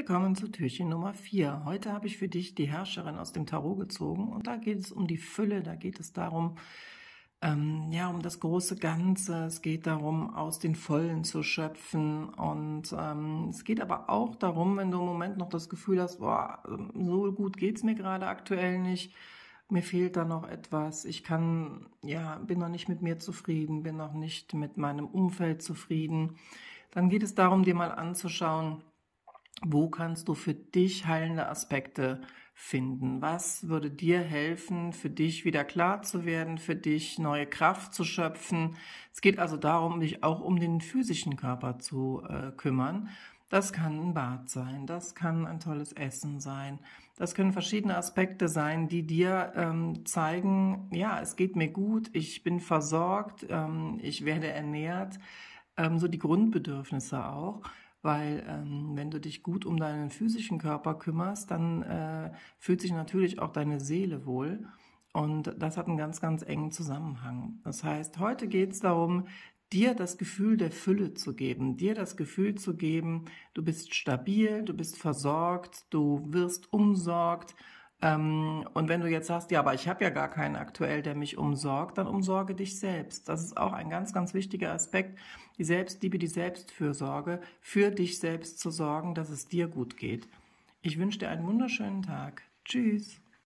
willkommen zu Türchen Nummer 4. Heute habe ich für dich die Herrscherin aus dem Tarot gezogen und da geht es um die Fülle, da geht es darum, ähm, ja, um das große Ganze. Es geht darum, aus den Vollen zu schöpfen. Und ähm, es geht aber auch darum, wenn du im Moment noch das Gefühl hast, boah, ähm, so gut geht es mir gerade aktuell nicht. Mir fehlt da noch etwas. Ich kann, ja, bin noch nicht mit mir zufrieden, bin noch nicht mit meinem Umfeld zufrieden. Dann geht es darum, dir mal anzuschauen, wo kannst du für dich heilende Aspekte finden? Was würde dir helfen, für dich wieder klar zu werden, für dich neue Kraft zu schöpfen? Es geht also darum, dich auch um den physischen Körper zu äh, kümmern. Das kann ein Bad sein, das kann ein tolles Essen sein, das können verschiedene Aspekte sein, die dir ähm, zeigen, ja, es geht mir gut, ich bin versorgt, ähm, ich werde ernährt, ähm, so die Grundbedürfnisse auch weil ähm, wenn du dich gut um deinen physischen Körper kümmerst, dann äh, fühlt sich natürlich auch deine Seele wohl. Und das hat einen ganz, ganz engen Zusammenhang. Das heißt, heute geht es darum, dir das Gefühl der Fülle zu geben, dir das Gefühl zu geben, du bist stabil, du bist versorgt, du wirst umsorgt ähm, und wenn du jetzt sagst, ja, aber ich habe ja gar keinen aktuell, der mich umsorgt, dann umsorge dich selbst. Das ist auch ein ganz, ganz wichtiger Aspekt. Die Selbstliebe, die Selbstfürsorge, für dich selbst zu sorgen, dass es dir gut geht. Ich wünsche dir einen wunderschönen Tag. Tschüss.